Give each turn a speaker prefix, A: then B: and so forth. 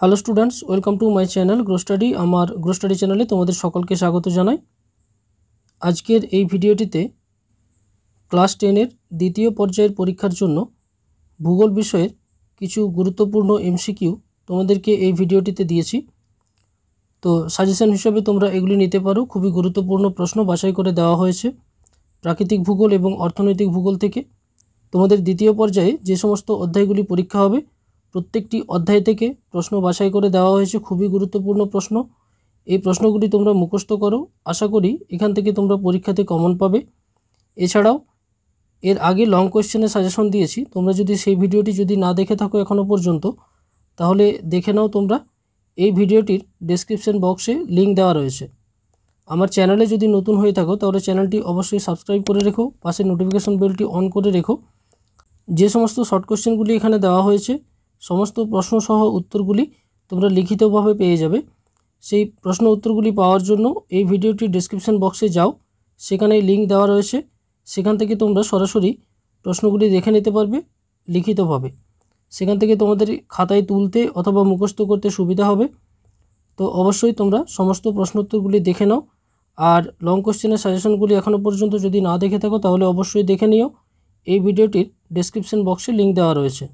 A: hello students welcome to my channel Grow আমার Grow চ্যানেলে তোমাদের সকলকে স্বাগত জানাই আজকের এই ভিডিওটিতে ক্লাস টেনের দ্বিতীয় পর্যায়ের পরীক্ষার জন্য ভূগোল বিষয়ের কিছু গুরুত্বপূর্ণ এমসিকিউ তোমাদেরকে এই ভিডিওটিতে দিয়েছি তো সাজেশন হিসেবে তোমরা এগুলি নিতে পারো খুবই গুরুত্বপূর্ণ প্রশ্ন বাছাই করে দেওয়া হয়েছে প্রাকৃতিক ভূগোল এবং অর্থনৈতিক ভূগোল থেকে তোমাদের দ্বিতীয় পর্যায়ে যে সমস্ত অধ্যায়গুলি পরীক্ষা হবে প্রত্যেকটি অধ্যায় থেকে প্রশ্ন বাছাই করে দেওয়া হয়েছে খুবই গুরুত্বপূর্ণ প্রশ্ন এই প্রশ্নগুলি তোমরা মুখস্থ করো আশা করি এখান থেকে তোমরা পরীক্ষাতে কমন পাবে এছাড়াও এর আগে লং কোয়েশ্চেনের সাজেশন দিয়েছি তোমরা যদি সেই ভিডিওটি যদি না দেখে থাকো এখনও পর্যন্ত তাহলে দেখে নাও তোমরা এই ভিডিওটির ডিসক্রিপশন বক্সে লিঙ্ক দেওয়া রয়েছে আমার চ্যানেলে যদি নতুন হয়ে থাকো তাহলে চ্যানেলটি অবশ্যই সাবস্ক্রাইব করে রেখো পাশে নোটিফিকেশন বেলটি অন করে রেখো যে সমস্ত শর্ট কোয়েশ্চেনগুলি এখানে দেওয়া হয়েছে সমস্ত প্রশ্নসহ উত্তরগুলি তোমরা লিখিতভাবে পেয়ে যাবে সেই প্রশ্ন উত্তরগুলি পাওয়ার জন্য এই ভিডিওটি ডিসক্রিপশন বক্সে যাও সেখানে লিঙ্ক দেওয়া রয়েছে সেখান থেকে তোমরা সরাসরি প্রশ্নগুলি দেখে নিতে পারবে লিখিতভাবে সেখান থেকে তোমাদের খাতায় তুলতে অথবা মুখস্থ করতে সুবিধা হবে তো অবশ্যই তোমরা সমস্ত প্রশ্নোত্তরগুলি দেখে নাও আর লং কোশ্চেনের সাজেশনগুলি এখনও পর্যন্ত যদি না দেখে থাকো তাহলে অবশ্যই দেখে নিও এই ভিডিওটির ডেসক্রিপশন বক্সে লিঙ্ক দেওয়া রয়েছে